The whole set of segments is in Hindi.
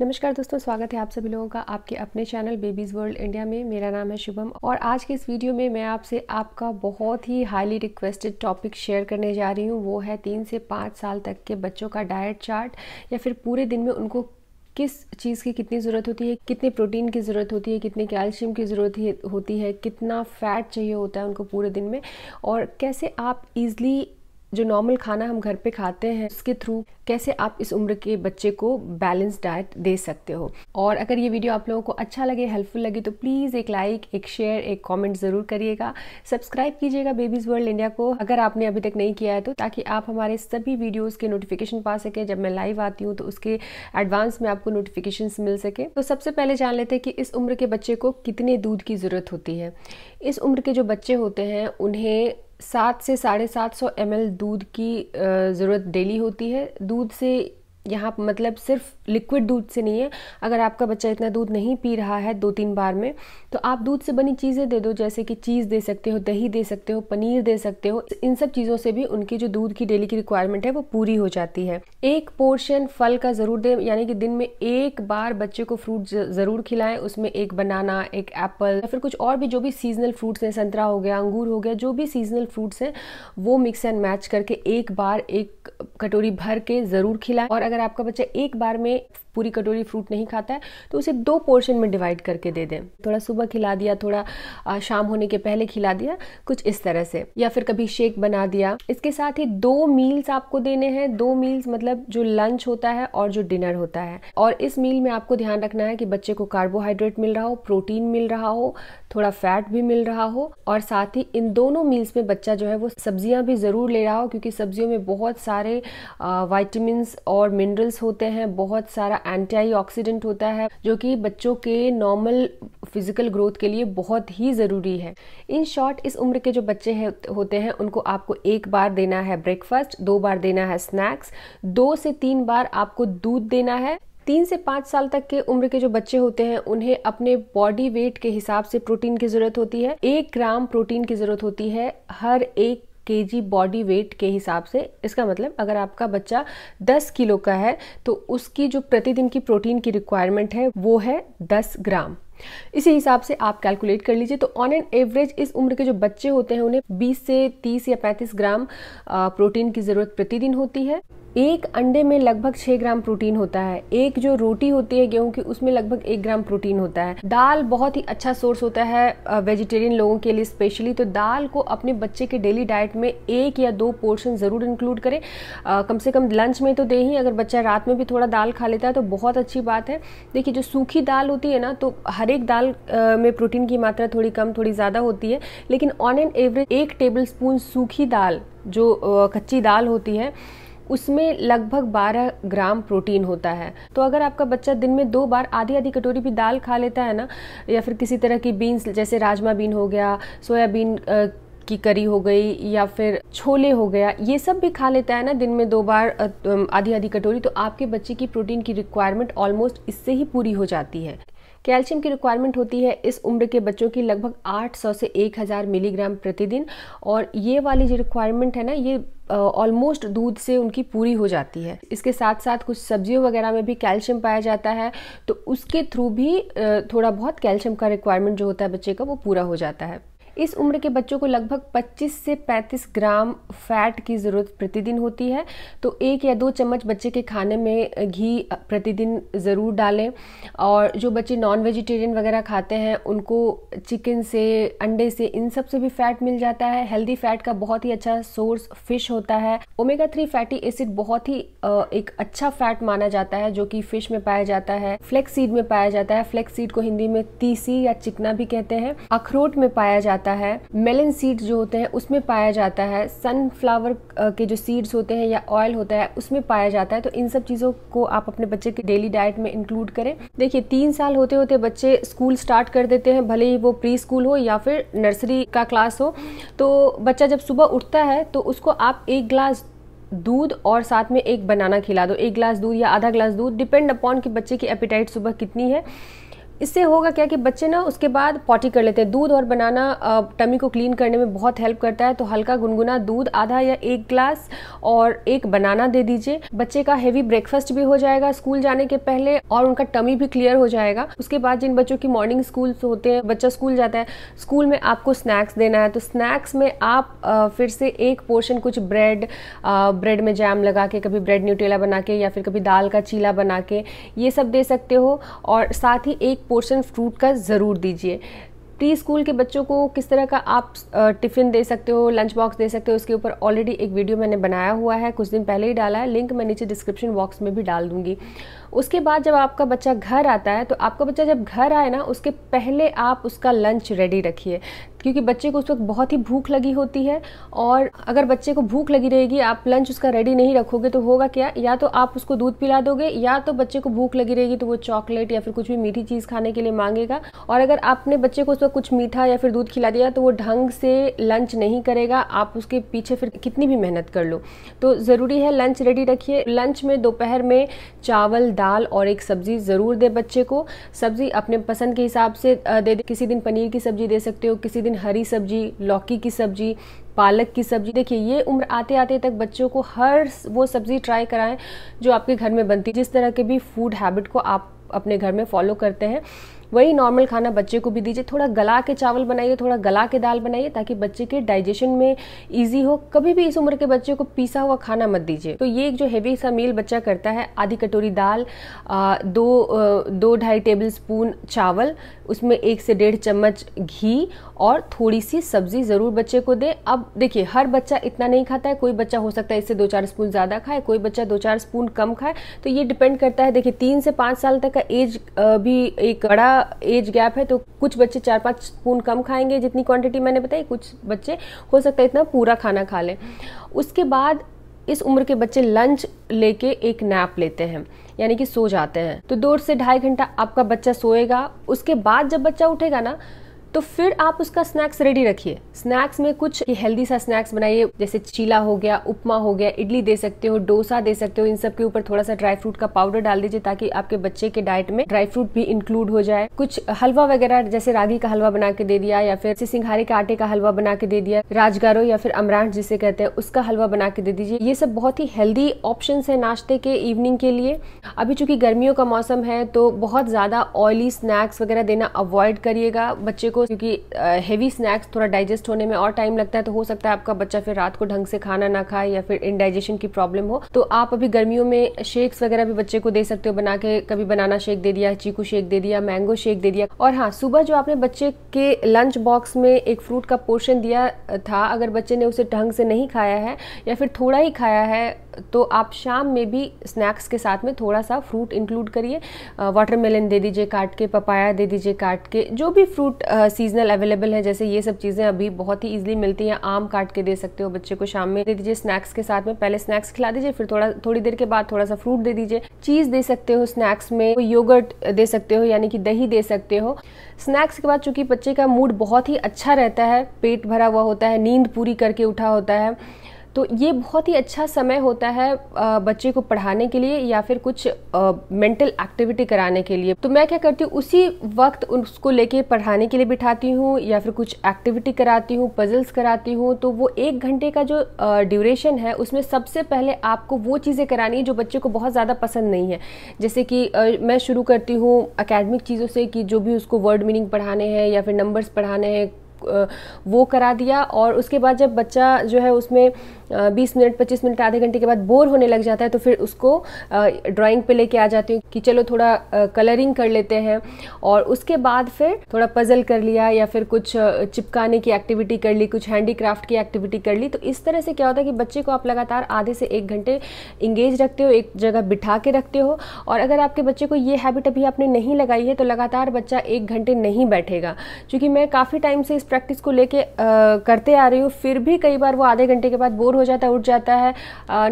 नमस्कार दोस्तों स्वागत है आप सभी लोगों का आपके अपने चैनल बेबीज़ वर्ल्ड इंडिया में मेरा नाम है शुभम और आज के इस वीडियो में मैं आपसे आपका बहुत ही हाईली रिक्वेस्टेड टॉपिक शेयर करने जा रही हूँ वो है तीन से पाँच साल तक के बच्चों का डाइट चार्ट या फिर पूरे दिन में उनको किस चीज़ की कितनी ज़रूरत होती है कितने प्रोटीन की ज़रूरत होती है कितने कैल्शियम की ज़रूरत होती है कितना फैट चाहिए होता है उनको पूरे दिन में और कैसे आप इजली जो नॉर्मल खाना हम घर पे खाते हैं उसके थ्रू कैसे आप इस उम्र के बच्चे को बैलेंस डाइट दे सकते हो और अगर ये वीडियो आप लोगों को अच्छा लगे हेल्पफुल लगे तो प्लीज़ एक लाइक एक शेयर एक कमेंट ज़रूर करिएगा सब्सक्राइब कीजिएगा बेबीज़ वर्ल्ड इंडिया को अगर आपने अभी तक नहीं किया है तो ताकि आप हमारे सभी वीडियोज़ के नोटिफिकेशन पा सकें जब मैं लाइव आती हूँ तो उसके एडवांस में आपको नोटिफिकेशन मिल सके तो सबसे पहले जान लेते हैं कि इस उम्र के बच्चे को कितने दूध की ज़रूरत होती है इस उम्र के जो बच्चे होते हैं उन्हें सात से साढ़े सात सौ एम दूध की ज़रूरत डेली होती है दूध से यहाँ मतलब सिर्फ लिक्विड दूध से नहीं है अगर आपका बच्चा इतना दूध नहीं पी रहा है दो तीन बार में तो आप दूध से बनी चीज़ें दे दो जैसे कि चीज़ दे सकते हो दही दे सकते हो पनीर दे सकते हो इन सब चीज़ों से भी उनकी जो दूध की डेली की रिक्वायरमेंट है वो पूरी हो जाती है एक पोर्शन फल का ज़रूर दें यानी कि दिन में एक बार बच्चे को फ्रूट ज़रूर खिलाएं उसमें एक बनाना एक एप्पल या फिर कुछ और भी जो भी सीजनल फ्रूट्स हैं संतरा हो गया अंगूर हो गया जो भी सीजनल फ्रूट्स हैं वो मिक्स एंड मैच करके एक बार एक कटोरी भर के ज़रूर खिलाएं और अगर आपका बच्चा एक बार में पूरी कटोरी फ्रूट नहीं खाता है तो उसे दो पोर्शन में डिवाइड करके दे दें थोड़ा सुबह खिला दिया थोड़ा शाम होने के पहले खिला दिया कुछ इस तरह से या फिर कभी शेक बना दिया इसके साथ ही दो मील्स आपको देने हैं दो मील्स मतलब जो लंच होता है और जो डिनर होता है और इस मील में आपको ध्यान रखना है कि बच्चे को कार्बोहाइड्रेट मिल रहा हो प्रोटीन मिल रहा हो थोड़ा फैट भी मिल रहा हो और साथ ही इन दोनों मील्स में बच्चा जो है वो सब्जियां भी ज़रूर ले रहा हो क्योंकि सब्जियों में बहुत सारे वाइटमिन और मिनरल्स होते हैं बहुत सारा एंटीऑक्सीडेंट होता है जो कि बच्चों के नॉर्मल फिजिकल ग्रोथ के लिए बहुत ही ज़रूरी है इन शॉर्ट इस उम्र के जो बच्चे है, होते हैं उनको आपको एक बार देना है ब्रेकफास्ट दो बार देना है स्नैक्स दो से तीन बार आपको दूध देना है तीन से पाँच साल तक के उम्र के जो बच्चे होते हैं उन्हें अपने बॉडी वेट के हिसाब से प्रोटीन की जरूरत होती है एक ग्राम प्रोटीन की जरूरत होती है हर एक के बॉडी वेट के हिसाब से इसका मतलब अगर आपका बच्चा 10 किलो का है तो उसकी जो प्रतिदिन की प्रोटीन की रिक्वायरमेंट है वो है 10 ग्राम इसी हिसाब से आप कैलकुलेट कर लीजिए तो ऑन एन एवरेज इस उम्र के जो बच्चे होते हैं उन्हें 20 से 30 या 35 ग्राम प्रोटीन की ज़रूरत प्रतिदिन होती है एक अंडे में लगभग छः ग्राम प्रोटीन होता है एक जो रोटी होती है गेहूं की उसमें लगभग एक ग्राम प्रोटीन होता है दाल बहुत ही अच्छा सोर्स होता है वेजिटेरियन लोगों के लिए स्पेशली तो दाल को अपने बच्चे के डेली डाइट में एक या दो पोर्शन ज़रूर इंक्लूड करें आ, कम से कम लंच में तो दे ही अगर बच्चा रात में भी थोड़ा दाल खा लेता है तो बहुत अच्छी बात है देखिए जो सूखी दाल होती है ना तो हर एक दाल में प्रोटीन की मात्रा थोड़ी कम थोड़ी ज़्यादा होती है लेकिन ऑन एन एवरेज एक टेबल स्पून सूखी दाल जो कच्ची दाल होती है उसमें लगभग 12 ग्राम प्रोटीन होता है तो अगर आपका बच्चा दिन में दो बार आधी आधी कटोरी भी दाल खा लेता है ना या फिर किसी तरह की बीन्स जैसे राजमा बीन हो गया सोयाबीन की करी हो गई या फिर छोले हो गया ये सब भी खा लेता है ना दिन में दो बार आधी आधी कटोरी तो आपके बच्चे की प्रोटीन की रिक्वायरमेंट ऑलमोस्ट इससे ही पूरी हो जाती है कैल्शियम की रिक्वायरमेंट होती है इस उम्र के बच्चों की लगभग 800 से 1000 मिलीग्राम प्रतिदिन और ये वाली जो रिक्वायरमेंट है ना ये ऑलमोस्ट uh, दूध से उनकी पूरी हो जाती है इसके साथ साथ कुछ सब्जियों वगैरह में भी कैल्शियम पाया जाता है तो उसके थ्रू भी uh, थोड़ा बहुत कैल्शियम का रिक्वायरमेंट जो होता है बच्चे का वो पूरा हो जाता है इस उम्र के बच्चों को लगभग 25 से 35 ग्राम फैट की ज़रूरत प्रतिदिन होती है तो एक या दो चम्मच बच्चे के खाने में घी प्रतिदिन ज़रूर डालें और जो बच्चे नॉन वेजिटेरियन वगैरह खाते हैं उनको चिकन से अंडे से इन सब से भी फैट मिल जाता है हेल्दी फैट का बहुत ही अच्छा सोर्स फिश होता है ओमेगा थ्री फैटी एसिड बहुत ही एक अच्छा फैट माना जाता है जो कि फिश में पाया जाता है फ्लेक्स सीड में पाया जाता है फ्लेक्स सीड को हिंदी में तीसी या चिकना भी कहते हैं अखरोट में पाया जाता है जाता है मेलन सीड्स जो होते हैं उसमें पाया जाता है सनफ्लावर के जो सीड्स होते हैं या ऑयल होता है उसमें पाया जाता है तो इन सब चीज़ों को आप अपने बच्चे के डेली डाइट में इंक्लूड करें देखिए तीन साल होते होते बच्चे स्कूल स्टार्ट कर देते हैं भले ही वो प्री स्कूल हो या फिर नर्सरी का क्लास हो तो बच्चा जब सुबह उठता है तो उसको आप एक ग्लास दूध और साथ में एक बनाना खिला दो एक ग्लास दूध या आधा ग्लास दूध डिपेंड अपॉन कि बच्चे की एपिटाइट सुबह कितनी है इससे होगा क्या कि बच्चे ना उसके बाद पॉटी कर लेते हैं दूध और बनाना टमी को क्लीन करने में बहुत हेल्प करता है तो हल्का गुनगुना दूध आधा या एक ग्लास और एक बनाना दे दीजिए बच्चे का हैवी ब्रेकफास्ट भी हो जाएगा स्कूल जाने के पहले और उनका टमी भी क्लियर हो जाएगा उसके बाद जिन बच्चों की मॉर्निंग स्कूल होते हैं बच्चा स्कूल जाता है स्कूल में आपको स्नैक्स देना है तो स्नैक्स में आप फिर से एक पोर्शन कुछ ब्रेड ब्रेड में जैम लगा के कभी ब्रेड न्यूटेला बना के या फिर कभी दाल का चीला बना के ये सब दे सकते हो और साथ ही एक पोर्शन फ्रूट का ज़रूर दीजिए प्री स्कूल के बच्चों को किस तरह का आप टिफ़िन दे सकते हो लंच बॉक्स दे सकते हो उसके ऊपर ऑलरेडी एक वीडियो मैंने बनाया हुआ है कुछ दिन पहले ही डाला है लिंक मैं नीचे डिस्क्रिप्शन बॉक्स में भी डाल दूंगी उसके बाद जब आपका बच्चा घर आता है तो आपका बच्चा जब घर आए ना उसके पहले आप उसका लंच रेडी रखिए क्योंकि बच्चे को उस वक्त बहुत ही भूख लगी होती है और अगर बच्चे को भूख लगी रहेगी आप लंच उसका रेडी नहीं रखोगे तो होगा क्या या तो आप उसको दूध पिला दोगे या तो बच्चे को भूख लगी रहेगी तो वो चॉकलेट या फिर कुछ भी मीठी चीज़ खाने के लिए मांगेगा और अगर आपने बच्चे को उस वक्त कुछ मीठा या फिर दूध खिला दिया तो वो ढंग से लंच नहीं करेगा आप उसके पीछे फिर कितनी भी मेहनत कर लो तो ज़रूरी है लंच रेडी रखिए लंच में दोपहर में चावल दाल और एक सब्ज़ी ज़रूर दे बच्चे को सब्ज़ी अपने पसंद के हिसाब से दे दे किसी दिन पनीर की सब्ज़ी दे सकते हो किसी दिन दिन हरी सब्जी लौकी की सब्जी पालक की सब्जी देखिए ये उम्र आते आते तक बच्चों को हर वो सब्ज़ी ट्राई कराएं जो आपके घर में बनती है जिस तरह के भी फूड हैबिट को आप अपने घर में फॉलो करते हैं वही नॉर्मल खाना बच्चे को भी दीजिए थोड़ा गला के चावल बनाइए थोड़ा गला के दाल बनाइए ताकि बच्चे के डाइजेशन में ईजी हो कभी भी इस उम्र के बच्चे को पीसा हुआ खाना मत दीजिए तो ये जो हैवी सा मील बच्चा करता है आधी कटोरी दाल दो दो ढाई टेबल स्पून चावल उसमें एक से डेढ़ चम्मच घी और थोड़ी सी सब्जी ज़रूर बच्चे को दे अब देखिए हर बच्चा इतना नहीं खाता है कोई बच्चा हो सकता है इससे दो चार स्पून ज़्यादा खाए कोई बच्चा दो चार स्पून कम खाए तो ये डिपेंड करता है देखिए तीन से पाँच साल तक का एज भी एक बड़ा एज गैप है तो कुछ बच्चे चार पाँच स्पून कम खाएंगे जितनी क्वांटिटी मैंने बताई कुछ बच्चे हो सकता है इतना पूरा खाना खा लें उसके बाद इस उम्र के बच्चे लंच लेके एक नैप लेते हैं यानी कि सो जाते हैं तो दो से ढाई घंटा आपका बच्चा सोएगा उसके बाद जब बच्चा उठेगा ना तो फिर आप उसका स्नैक्स रेडी रखिए स्नैक्स में कुछ हेल्दी सा स्नैक्स बनाइए जैसे चीला हो गया उपमा हो गया इडली दे सकते हो डोसा दे सकते हो इन सब के ऊपर थोड़ा सा ड्राई फ्रूट का पाउडर डाल दीजिए ताकि आपके बच्चे के डाइट में ड्राई फ्रूट भी इंक्लूड हो जाए कुछ हलवा वगैरह जैसे रागी का हलवा बना के दे दिया या फिर सिंघारे के आटे का हलवा बना के दे दिया राजगारो या फिर अमरांठ जिसे कहते हैं उसका हलवा बना के दे दीजिए ये सब बहुत ही हेल्दी ऑप्शन है नाश्ते के इवनिंग के लिए अभी चूंकि गर्मियों का मौसम है तो बहुत ज्यादा ऑयली स्नैक्स वगैरह देना अवॉइड करिएगा बच्चे को को क्योंकि हेवी स्नैक्स थोड़ा डाइजेस्ट होने में और टाइम लगता है तो हो सकता है आपका बच्चा फिर रात को ढंग से खाना ना खाए या फिर इनडाइजेशन की प्रॉब्लम हो तो आप अभी गर्मियों में शेक्स वगैरह भी बच्चे को दे सकते हो बना के कभी बनाना शेक दे दिया चीकू शेक दे दिया मैंगो शेक दे दिया और हाँ सुबह जो आपने बच्चे के लंच बॉक्स में एक फ्रूट का पोर्शन दिया था अगर बच्चे ने उसे ढंग से नहीं खाया है या फिर थोड़ा ही खाया है तो आप शाम में भी स्नैक्स के साथ में थोड़ा सा फ्रूट इंक्लूड करिए वाटरमेलन दे दीजिए काट के पपाया दे दीजिए काट के जो भी फ्रूट सीजनल अवेलेबल है जैसे ये सब चीज़ें अभी बहुत ही ईजिली मिलती हैं आम काट के दे सकते हो बच्चे को शाम में दे दीजिए स्नैक्स के साथ में पहले स्नैक्स खिला दीजिए फिर थोड़ा थोड़ी देर के बाद थोड़ा सा फ्रूट दे दीजिए चीज़ दे सकते हो स्नैक्स में योगर्ट दे सकते हो यानी कि दही दे सकते हो स्नैक्स के बाद चूंकि बच्चे का मूड बहुत ही अच्छा रहता है पेट भरा हुआ होता है नींद पूरी करके उठा होता है तो ये बहुत ही अच्छा समय होता है बच्चे को पढ़ाने के लिए या फिर कुछ मेंटल एक्टिविटी कराने के लिए तो मैं क्या करती हूँ उसी वक्त उसको लेके पढ़ाने के लिए बिठाती हूँ या फिर कुछ एक्टिविटी कराती हूँ पजल्स कराती हूँ तो वो एक घंटे का जो ड्यूरेशन है उसमें सबसे पहले आपको वो चीज़ें करानी है जो बच्चे को बहुत ज़्यादा पसंद नहीं है जैसे कि मैं शुरू करती हूँ अकेडमिक चीज़ों से कि जो भी उसको वर्ड मीनिंग पढ़ाने हैं या फिर नंबर्स पढ़ाने हैं वो करा दिया और उसके बाद जब बच्चा जो है उसमें 20 मिनट 25 मिनट आधे घंटे के बाद बोर होने लग जाता है तो फिर उसको ड्राइंग पे लेके आ जाती हूँ कि चलो थोड़ा कलरिंग कर लेते हैं और उसके बाद फिर थोड़ा पज़ल कर लिया या फिर कुछ चिपकाने की एक्टिविटी कर ली कुछ हैंडीक्राफ्ट की एक्टिविटी कर ली तो इस तरह से क्या होता है कि बच्चे को आप लगातार आधे से एक घंटे इंगेज रखते हो एक जगह बिठा के रखते हो और अगर आपके बच्चे को ये हैबिट अभी आपने नहीं लगाई है तो लगातार बच्चा एक घंटे नहीं बैठेगा क्योंकि मैं काफ़ी टाइम से इस प्रैक्टिस को लेके करते आ रही हूँ फिर भी कई बार वो आधे घंटे के बाद बोर हो जाता है उठ जाता है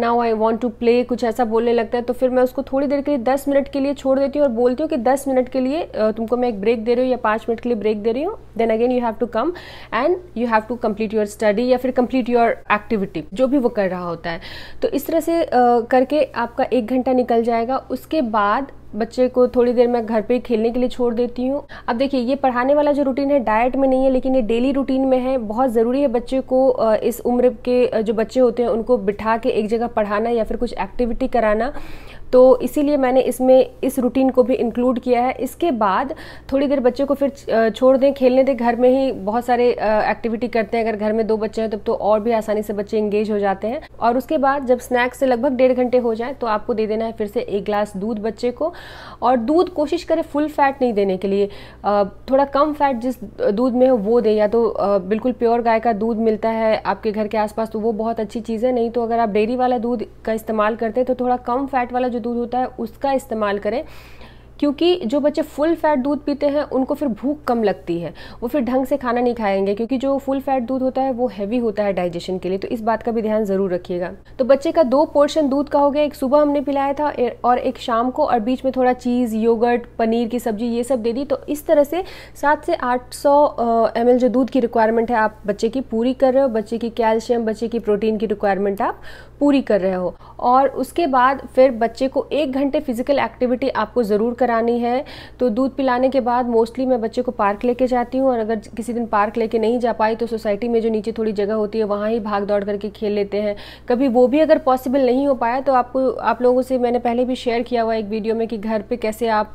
now I want to play कुछ ऐसा बोलने लगता है तो फिर मैं उसको थोड़ी देर के लिए दस मिनट के लिए छोड़ देती हूँ और बोलती हूँ कि दस मिनट के लिए तुमको मैं एक ब्रेक दे रही हूँ या पाँच मिनट के लिए ब्रेक दे रही हूँ then again you have to come and you have to complete your study या फिर कम्प्लीट योर एक्टिविटी जो भी वो कर रहा होता है तो इस तरह से करके आपका एक घंटा निकल जाएगा उसके बाद बच्चे को थोड़ी देर मैं घर पे खेलने के लिए छोड़ देती हूँ अब देखिए ये पढ़ाने वाला जो रूटीन है डाइट में नहीं है लेकिन ये डेली रूटीन में है बहुत ज़रूरी है बच्चे को इस उम्र के जो बच्चे होते हैं उनको बिठा के एक जगह पढ़ाना या फिर कुछ एक्टिविटी कराना तो इसीलिए मैंने इसमें इस रूटीन को भी इंक्लूड किया है इसके बाद थोड़ी देर बच्चे को फिर छोड़ दें खेलने दें घर में ही बहुत सारे एक्टिविटी करते हैं अगर घर में दो बच्चे हैं तब तो, और भी आसानी से बच्चे इंगेज हो जाते हैं और उसके बाद जब स्नैक्स से लगभग डेढ़ घंटे हो जाए तो आपको दे देना है फिर से एक ग्लास दूध बच्चे को और दूध कोशिश करें फुल फैट नहीं देने के लिए थोड़ा कम फैट जिस दूध में हो वो दें या तो बिल्कुल प्योर गाय का दूध मिलता है आपके घर के आसपास तो वो बहुत अच्छी चीज़ है नहीं तो अगर आप डेयरी वाला दूध का इस्तेमाल करते हैं तो थोड़ा कम फैट वाला जो दूध होता है उसका इस्तेमाल करें क्योंकि जो बच्चे फुल फैट दूध पीते हैं उनको फिर भूख कम लगती है वो फिर ढंग से खाना नहीं खाएंगे क्योंकि जो फुल फैट दूध होता है वो हैवी होता है डाइजेशन के लिए तो इस बात का भी ध्यान ज़रूर रखिएगा तो बच्चे का दो पोर्शन दूध का हो गया एक सुबह हमने पिलाया था और एक शाम को और बीच में थोड़ा चीज़ योगर्ट पनीर की सब्जी ये सब दे दी तो इस तरह से सात से आठ सौ एम जो दूध की रिक्वायरमेंट है आप बच्चे की पूरी कर रहे हो बच्चे की कैल्शियम बच्चे की प्रोटीन की रिक्वायरमेंट आप पूरी कर रहे हो और उसके बाद फिर बच्चे को एक घंटे फिजिकल एक्टिविटी आपको ज़रूर करानी है तो दूध पिलाने के बाद मोस्टली मैं बच्चे को पार्क लेके जाती हूँ और अगर किसी दिन पार्क लेके नहीं जा पाई तो सोसाइटी में जो नीचे थोड़ी जगह होती है वहाँ ही भाग दौड़ करके खेल लेते हैं कभी वो भी अगर पॉसिबल नहीं हो पाया तो आपको आप लोगों से मैंने पहले भी शेयर किया हुआ एक वीडियो में कि घर पर कैसे आप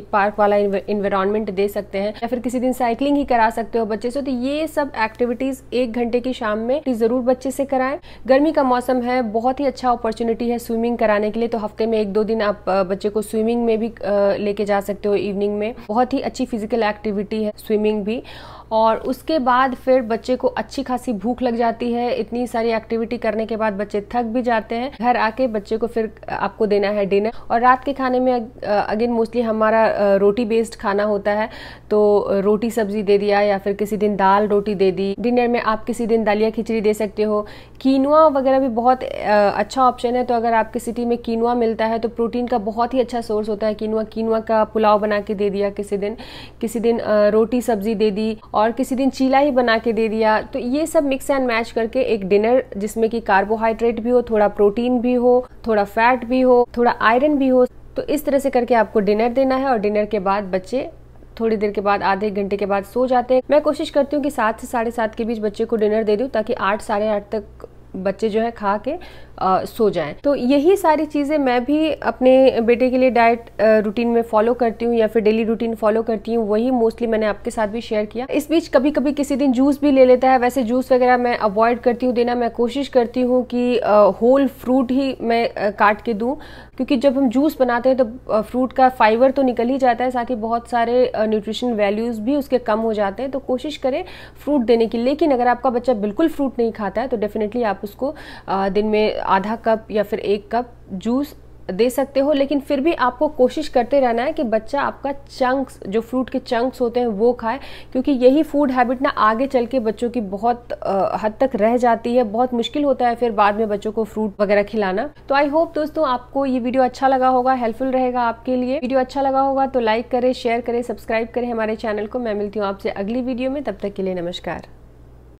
एक पार्क वाला इन्वायरमेंट दे सकते हैं या फिर किसी दिन साइकिलिंग ही करा सकते हो बच्चे से तो ये सब एक्टिविटीज़ एक घंटे की शाम में ज़रूर बच्चे से कराएं गर्मी का मौसम है बहुत ही अच्छा अपॉर्चुनिटी है स्विमिंग कराने के लिए तो हफ्ते में एक दो दिन आप बच्चे को स्विमिंग में भी लेके जा सकते हो इवनिंग में बहुत ही अच्छी फिजिकल एक्टिविटी है स्विमिंग भी और उसके बाद फिर बच्चे को अच्छी खासी भूख लग जाती है इतनी सारी एक्टिविटी करने के बाद बच्चे थक भी जाते हैं घर आके बच्चे को फिर आपको देना है डिनर और रात के खाने में अगेन मोस्टली हमारा रोटी बेस्ड खाना होता है तो रोटी सब्जी दे दिया या फिर किसी दिन दाल रोटी दे दी डिनर में आप किसी दिन दलिया खिचड़ी दे सकते हो कीनवा वगैरह भी बहुत अच्छा ऑप्शन है तो अगर आपकी सिटी में कीनवा मिलता है तो प्रोटीन का बहुत ही अच्छा सोर्स होता है कीनुआ कीनवा का पुलाव बना के दे दिया किसी दिन किसी दिन रोटी सब्जी दे दी और किसी दिन चीला ही बना के दे दिया तो ये सब मिक्स एंड मैच करके एक डिनर जिसमें कि कार्बोहाइड्रेट भी हो थोड़ा प्रोटीन भी हो थोड़ा फैट भी हो थोड़ा आयरन भी हो तो इस तरह से करके आपको डिनर देना है और डिनर के बाद बच्चे थोड़ी देर के बाद आधे घंटे के बाद सो जाते हैं मैं कोशिश करती हूँ कि सात से साढ़े सात के बीच बच्चे को डिनर दे दूँ ताकि आठ साढ़े आठ तक बच्चे जो है खा के आ, सो जाएं तो यही सारी चीज़ें मैं भी अपने बेटे के लिए डाइट रूटीन में फॉलो करती हूँ या फिर डेली रूटीन फॉलो करती हूँ वही मोस्टली मैंने आपके साथ भी शेयर किया इस बीच कभी कभी किसी दिन जूस भी ले लेता है वैसे जूस वगैरह मैं अवॉइड करती हूँ देना मैं कोशिश करती हूँ कि होल फ्रूट ही मैं आ, काट के दूँ क्योंकि जब हम जूस बनाते हैं तो फ्रूट का फाइबर तो निकल ही जाता है साथ ही बहुत सारे न्यूट्रिशन वैल्यूज़ भी उसके कम हो जाते हैं तो कोशिश करें फ्रूट देने की लेकिन अगर आपका बच्चा बिल्कुल फ्रूट नहीं खाता है तो डेफिनेटली आप उसको दिन में आधा कप या फिर एक कप जूस दे सकते हो लेकिन फिर भी आपको कोशिश करते रहना है कि बच्चा आपका चंक्स जो फ्रूट के चंक्स होते हैं वो खाए क्योंकि यही फूड हैबिट ना आगे चल के बच्चों की बहुत आ, हद तक रह जाती है बहुत मुश्किल होता है फिर बाद में बच्चों को फ्रूट वगैरह खिलाना तो आई होप दोस्तों आपको ये वीडियो अच्छा लगा होगा हेल्पफुल रहेगा आपके लिए वीडियो अच्छा लगा होगा तो लाइक करें शेयर करें सब्सक्राइब करें हमारे चैनल को मैं मिलती हूँ आपसे अगली वीडियो में तब तक के लिए नमस्कार